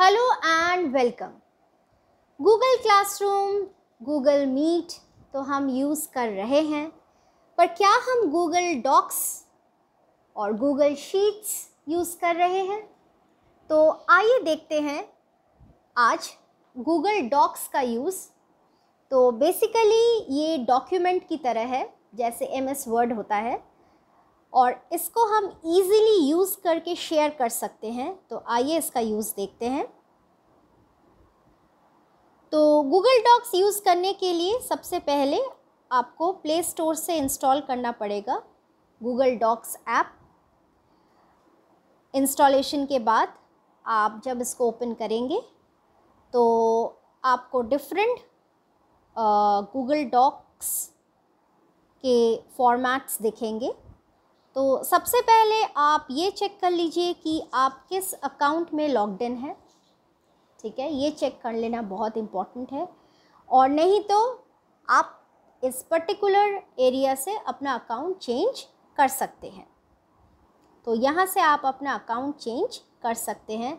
Hello and welcome Google classroom Google meet तो हम use कर रहे हैं पर क्या हम गूगल डॉक्स और गूगल शीट्स यूज़ कर रहे हैं तो आइए देखते हैं आज गूगल डॉक्स का यूज़ तो बेसिकली ये डॉक्यूमेंट की तरह है जैसे एम एस वर्ड होता है और इसको हम इजीली यूज़ करके शेयर कर सकते हैं तो आइए इसका यूज़ देखते हैं तो गूगल डॉक्स यूज़ करने के लिए सबसे पहले आपको प्ले स्टोर से इंस्टॉल करना पड़ेगा गूगल डॉक्स ऐप इंस्टॉलेशन के बाद आप जब इसको ओपन करेंगे तो आपको डिफरेंट गूगल डॉक्स के फॉर्मेट्स दिखेंगे तो सबसे पहले आप ये चेक कर लीजिए कि आप किस अकाउंट में लॉगड इन है ठीक है ये चेक कर लेना बहुत इम्पॉर्टेंट है और नहीं तो आप इस पर्टिकुलर एरिया से अपना अकाउंट चेंज कर सकते हैं तो यहाँ से आप अपना अकाउंट चेंज कर सकते हैं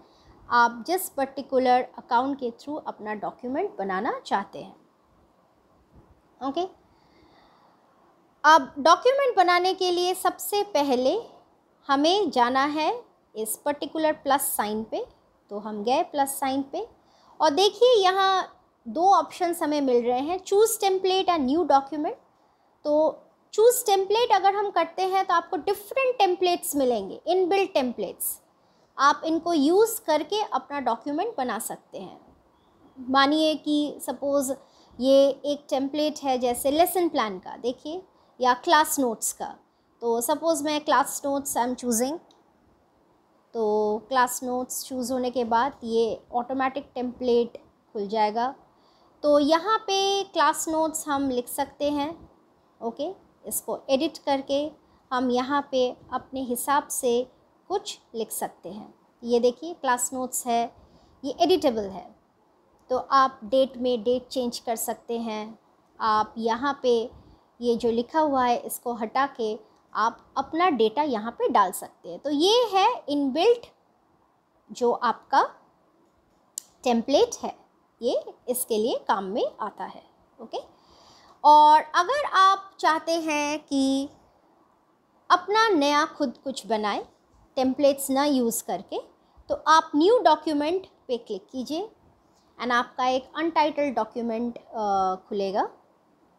आप जिस पर्टिकुलर अकाउंट के थ्रू अपना डॉक्यूमेंट बनाना चाहते हैं ओके okay? अब डॉक्यूमेंट बनाने के लिए सबसे पहले हमें जाना है इस पर्टिकुलर प्लस साइन पे तो हम गए प्लस साइन पे और देखिए यहाँ दो ऑप्शन हमें मिल रहे हैं चूज़ टेम्पलेट या न्यू डॉक्यूमेंट तो चूज़ टेम्पलेट अगर हम करते हैं तो आपको डिफरेंट टेम्पलेट्स मिलेंगे इन बिल्ड टेम्पलेट्स आप इनको यूज़ करके अपना डॉक्यूमेंट बना सकते हैं मानिए कि सपोज़ ये एक टेम्पलेट है जैसे लेसन प्लान का देखिए या क्लास नोट्स का तो सपोज़ मैं class notes I am choosing तो क्लास नोट्स चूज़ होने के बाद ये ऑटोमेटिक टेम्पलेट खुल जाएगा तो यहाँ पे क्लास नोट्स हम लिख सकते हैं ओके इसको एडिट करके हम यहाँ पे अपने हिसाब से कुछ लिख सकते हैं ये देखिए क्लास नोट्स है ये एडिटेबल है तो आप डेट में डेट चेंज कर सकते हैं आप यहाँ पे ये जो लिखा हुआ है इसको हटा के आप अपना डेटा यहाँ पे डाल सकते हैं तो ये है इनबिल्ट जो आपका टेम्पलेट है ये इसके लिए काम में आता है ओके और अगर आप चाहते हैं कि अपना नया खुद कुछ बनाए टेम्पलेट्स ना यूज़ करके तो आप न्यू डॉक्यूमेंट पे क्लिक कीजिए एंड आपका एक अनटाइटल्ड डॉक्यूमेंट खुलेगा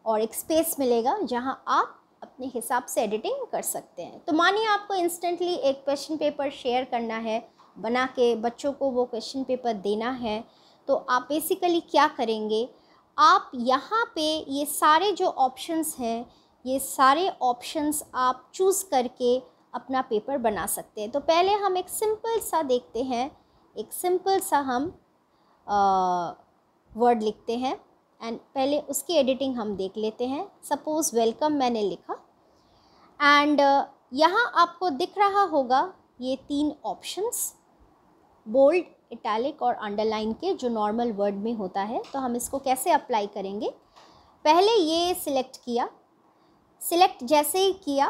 और एक स्पेस मिलेगा जहाँ आप अपने हिसाब से एडिटिंग कर सकते हैं तो मानिए आपको इंस्टेंटली एक क्वेश्चन पेपर शेयर करना है बना के बच्चों को वो क्वेश्चन पेपर देना है तो आप बेसिकली क्या करेंगे आप यहाँ पे ये सारे जो ऑप्शंस हैं ये सारे ऑप्शंस आप चूज़ करके अपना पेपर बना सकते हैं तो पहले हम एक सिंपल सा देखते हैं एक सिंपल सा हम वर्ड लिखते हैं एंड पहले उसकी एडिटिंग हम देख लेते हैं सपोज़ वेलकम मैंने लिखा एंड uh, यहाँ आपको दिख रहा होगा ये तीन ऑप्शंस बोल्ड इटैलिक और अंडरलाइन के जो नॉर्मल वर्ड में होता है तो हम इसको कैसे अप्लाई करेंगे पहले ये सिलेक्ट किया सिलेक्ट जैसे ही किया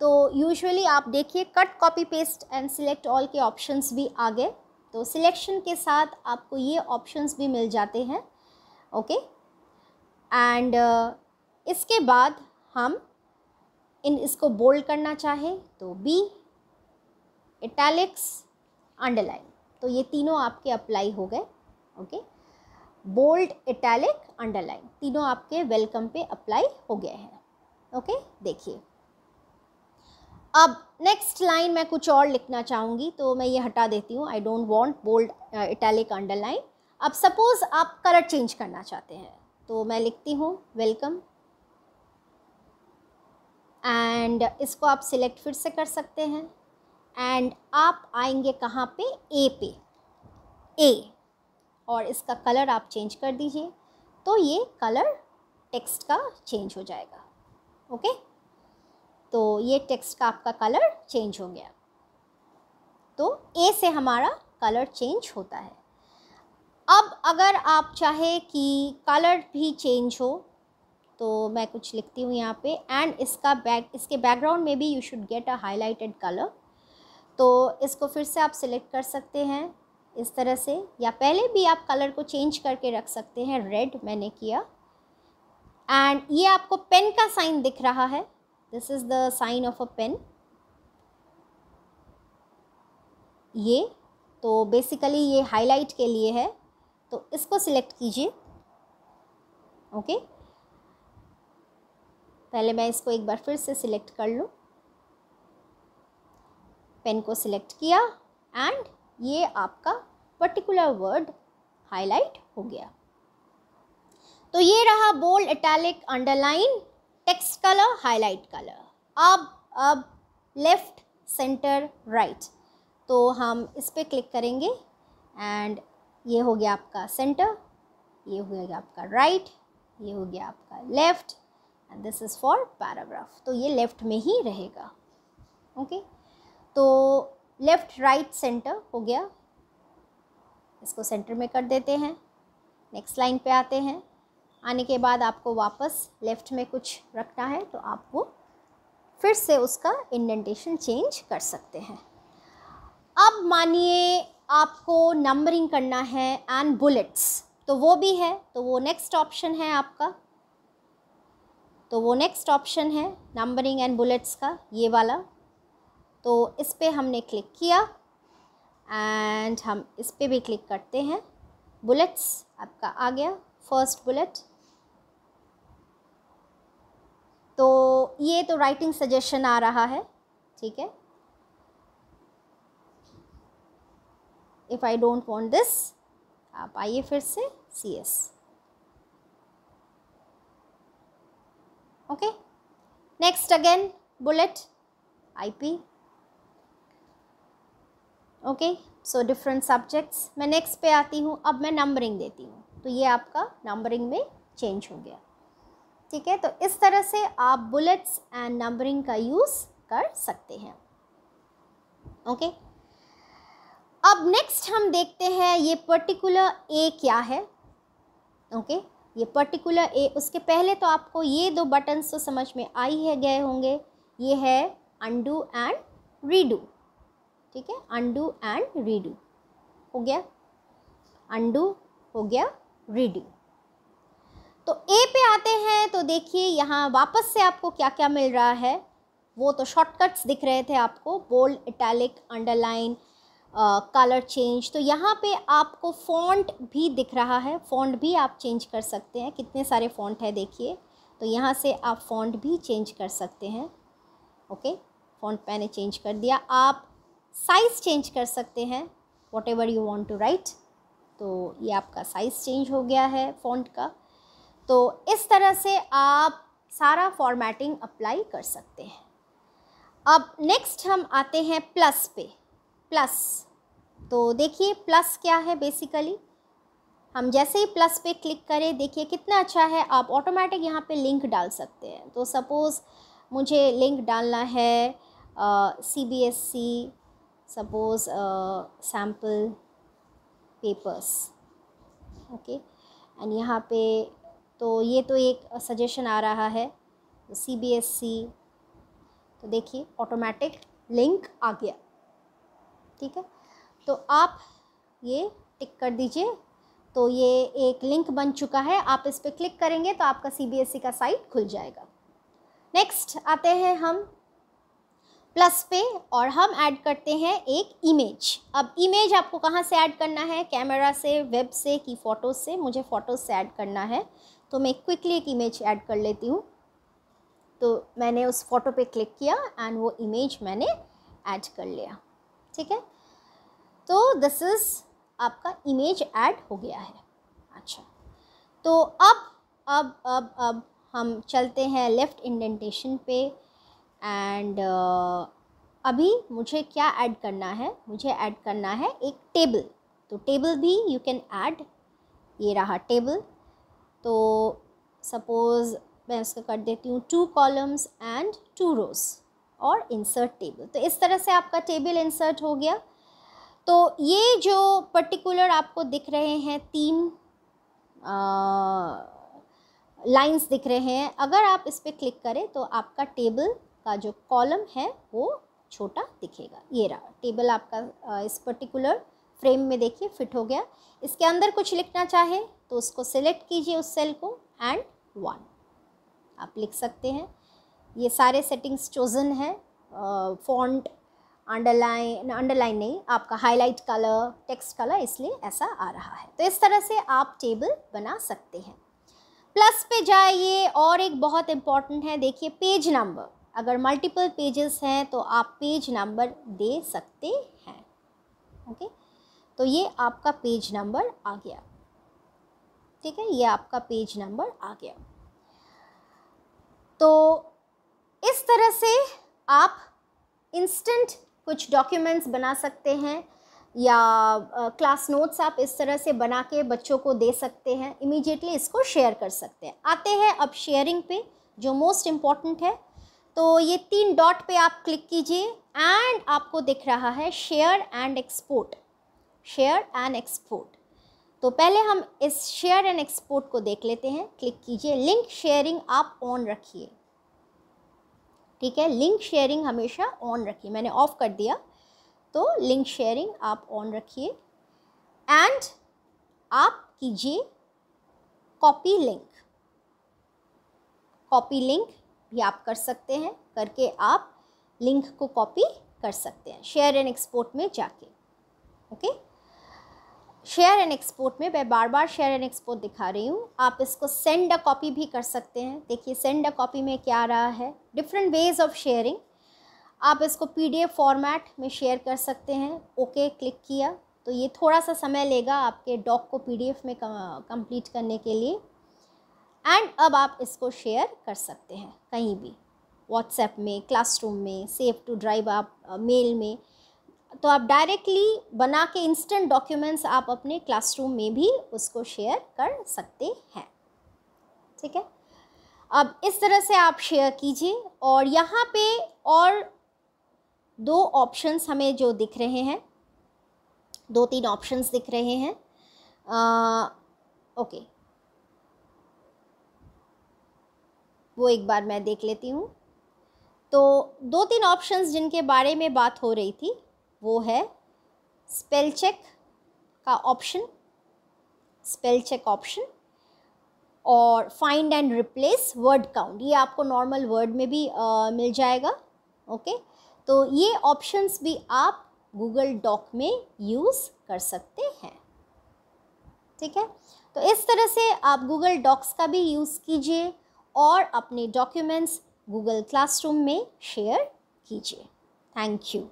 तो यूजुअली आप देखिए cut copy paste and select all के ऑप्शंस भी आ गए तो सिलेक्शन के साथ आपको ये ऑप्शंस भी मिल जाते हैं ओके okay? एंड uh, इसके बाद हम इन इसको बोल्ड करना चाहे तो बी इटैलिक्स अंडरलाइन तो ये तीनों आपके अप्लाई हो गए ओके बोल्ड इटैलिक अंडरलाइन तीनों आपके वेलकम पे अप्लाई हो गए हैं ओके देखिए अब नेक्स्ट लाइन मैं कुछ और लिखना चाहूँगी तो मैं ये हटा देती हूँ I don't want bold italic underline अब सपोज़ आप कलर चेंज करना चाहते हैं तो मैं लिखती हूँ वेलकम एंड इसको आप सिलेक्ट फिर से कर सकते हैं एंड आप आएंगे कहाँ पे ए पे ए और इसका कलर आप चेंज कर दीजिए तो ये कलर टेक्स्ट का चेंज हो जाएगा ओके तो ये टेक्स्ट का आपका कलर चेंज हो गया तो ए से हमारा कलर चेंज होता है अब अगर आप चाहे कि कलर भी चेंज हो तो मैं कुछ लिखती हूँ यहाँ पे एंड इसका बैक इसके बैकग्राउंड में भी you should get a highlighted colour तो इसको फिर से आप सिलेक्ट कर सकते हैं इस तरह से या पहले भी आप कलर को चेंज करके रख सकते हैं रेड मैंने किया एंड ये आपको पेन का साइन दिख रहा है this is the sign of a pen ये तो बेसिकली ये हाईलाइट के लिए है तो इसको सिलेक्ट कीजिए ओके पहले मैं इसको एक बार फिर से सिलेक्ट कर लूँ पेन को सिलेक्ट किया एंड ये आपका पर्टिकुलर वर्ड हाईलाइट हो गया तो ये रहा bold italic underline text colour highlight colour अब अब लेफ्ट सेंटर राइट तो हम इस पर क्लिक करेंगे एंड ये हो गया आपका सेंटर ये हो गया आपका राइट ये हो गया आपका left and this is for paragraph तो ये लेफ्ट में ही रहेगा ओके तो लेफ्ट राइट सेंटर हो गया इसको सेंटर में कर देते हैं नेक्स्ट लाइन पे आते हैं आने के बाद आपको वापस लेफ़्ट में कुछ रखना है तो आप वो फिर से उसका इंडेंटेशन चेंज कर सकते हैं अब मानिए आपको नंबरिंग करना है एंड बुलेट्स तो वो भी है तो वो नेक्स्ट ऑप्शन है आपका तो वो नेक्स्ट ऑप्शन है नंबरिंग एंड बुलेट्स का ये वाला तो इस पर हमने क्लिक किया एंड हम इस पर भी क्लिक करते हैं बुलेट्स आपका आ गया फर्स्ट बुलेट तो ये तो राइटिंग सजेशन आ रहा है ठीक है if I don't want this आप आइए फिर से C S okay next again bullet I P okay so different subjects मैं नेक्स्ट पे आती हूँ अब मैं नंबरिंग देती हूँ तो ये आपका नंबरिंग में चेंज हो गया ठीक है तो इस तरह से आप बुलेट्स एंड नंबरिंग का यूज़ कर सकते हैं ओके okay? अब नेक्स्ट हम देखते हैं ये पर्टिकुलर ए क्या है ओके okay? ये पर्टिकुलर ए उसके पहले तो आपको ये दो बटन्स तो समझ में आई है गए होंगे ये है अंडू एंड रीडू ठीक है अंडू एंड रीडू हो गया अंडू हो गया रीडू तो ए पे आते हैं तो देखिए यहाँ वापस से आपको क्या क्या मिल रहा है वो तो शॉर्टकट्स दिख रहे थे आपको bold italic underline colour change तो यहाँ पे आपको फ़ॉन्ट भी दिख रहा है फ़ॉन्ट भी आप चेंज कर सकते हैं कितने सारे फ़ॉन्ट है देखिए तो यहाँ से आप फ़ॉन्ट भी चेंज कर सकते हैं ओके फ़ॉन्ट मैंने चेंज कर दिया आप साइज़ चेंज कर सकते हैं whatever you want to write तो ये आपका साइज़ चेंज हो गया है फ़ॉन्ट का तो इस तरह से आप सारा फॉर्मेटिंग अप्लाई कर सकते हैं अब नेक्स्ट हम आते हैं प्लस पे प्लस तो देखिए प्लस क्या है बेसिकली हम जैसे ही प्लस पे क्लिक करें देखिए कितना अच्छा है आप ऑटोमेटिक यहाँ पे लिंक डाल सकते हैं तो सपोज़ मुझे लिंक डालना है C B S C suppose sample papers okay and यहाँ पे तो ये तो एक सजेशन आ रहा है सी बी एस सी तो देखिए ऑटोमेटिक लिंक आ गया ठीक है तो आप ये टिक कर दीजिए तो ये एक लिंक बन चुका है आप इस पर क्लिक करेंगे तो आपका सी e का साइट खुल जाएगा नेक्स्ट आते हैं हम प्लस पे और हम ऐड करते हैं एक इमेज अब इमेज आपको कहाँ से ऐड करना है कैमरा से वेब से कि फ़ोटो से मुझे फ़ोटो से ऐड करना है तो मैं क्विकली एक इमेज ऐड कर लेती हूँ तो मैंने उस फ़ोटो पे क्लिक किया एंड वो इमेज मैंने ऐड कर लिया ठीक है तो दिस इज़ आपका इमेज ऐड हो गया है अच्छा तो अब अब अब अब हम चलते हैं लेफ़्ट इंडेंटेशन पे एंड uh, अभी मुझे क्या ऐड करना है मुझे ऐड करना है एक टेबल तो टेबल भी यू कैन ऐड ये रहा टेबल तो सपोज़ मैं उसका कर देती हूँ two columns and two rows और इंसर्ट टेबल तो इस तरह से आपका टेबल इंसर्ट हो गया तो ये जो पर्टिकुलर आपको दिख रहे हैं तीन लाइंस दिख रहे हैं अगर आप इस पर क्लिक करें तो आपका टेबल का जो कॉलम है वो छोटा दिखेगा ये रहा टेबल आपका इस पर्टिकुलर फ्रेम में देखिए फिट हो गया इसके अंदर कुछ लिखना चाहे तो उसको सिलेक्ट कीजिए उस सेल को एंड वन आप लिख सकते हैं ये सारे सेटिंग्स चोजन है फॉन्ट अंडरलाइन अंडरलाइन नहीं आपका हाईलाइट कलर टेक्स्ट कलर इसलिए ऐसा आ रहा है तो इस तरह से आप टेबल बना सकते हैं प्लस पे जाइए और एक बहुत इम्पॉर्टेंट है देखिए पेज नंबर अगर मल्टीपल पेजेस हैं तो आप पेज नंबर दे सकते हैं ओके तो ये आपका पेज नंबर आ गया ठीक है ये आपका पेज नंबर आ गया तो इस तरह से आप इंस्टेंट कुछ डॉक्यूमेंट्स बना सकते हैं या क्लास uh, नोट्स आप इस तरह से बना के बच्चों को दे सकते हैं इमीडिएटली इसको शेयर कर सकते हैं आते हैं अब शेयरिंग पे जो मोस्ट इम्पॉर्टेंट है तो ये तीन डॉट पे आप क्लिक कीजिए एंड आपको दिख रहा है share and export share and export तो पहले हम इस शेयर एंड एक्सपोर्ट को देख लेते हैं क्लिक कीजिए लिंक शेयरिंग आप ऑन रखिए ठीक है लिंक शेयरिंग हमेशा ऑन रखिए मैंने ऑफ़ कर दिया तो लिंक शेयरिंग आप ऑन रखिए एंड आप कीजिए कॉपी लिंक कॉपी लिंक भी आप कर सकते हैं करके आप लिंक को कॉपी कर सकते हैं शेयर एंड एक्सपोर्ट में जाके okay okay? Share and export में मैं बार बार शेयर एंड एक्सपोर्ट दिखा रही हूँ आप इसको सेंड अ कॉपी भी कर सकते हैं देखिए सेंड अ कॉपी में क्या आ रहा है डिफरेंट वेज ऑफ शेयरिंग आप इसको पीडीएफ फॉर्मेट में शेयर कर सकते हैं ओके okay, क्लिक किया तो ये थोड़ा सा समय लेगा आपके डॉक को पीडीएफ में कंप्लीट करने के लिए एंड अब आप इसको शेयर कर सकते हैं कहीं भी व्हाट्सएप में क्लासरूम में सेफ टू ड्राइव आप मेल में तो आप डायरेक्टली बना के इंस्टेंट डॉक्यूमेंट्स आप अपने क्लासरूम में भी उसको शेयर कर सकते हैं ठीक है अब इस तरह से आप शेयर कीजिए और यहाँ पे और दो ऑप्शंस हमें जो दिख रहे हैं दो तीन ऑप्शंस दिख रहे हैं आ, ओके वो एक बार मैं देख लेती हूँ तो दो तीन ऑप्शंस जिनके बारे में बात हो रही थी वो है स्पेल चेक का ऑप्शन स्पेल चेक ऑप्शन और find and replace word count ये आपको नॉर्मल वर्ड में भी आ, मिल जाएगा ओके तो ये ऑप्शंस भी आप गूगल डॉक में यूज़ कर सकते हैं ठीक है तो इस तरह से आप गूगल डॉक्स का भी यूज़ कीजिए और अपने डॉक्यूमेंट्स गूगल क्लासरूम में शेयर कीजिए थैंक यू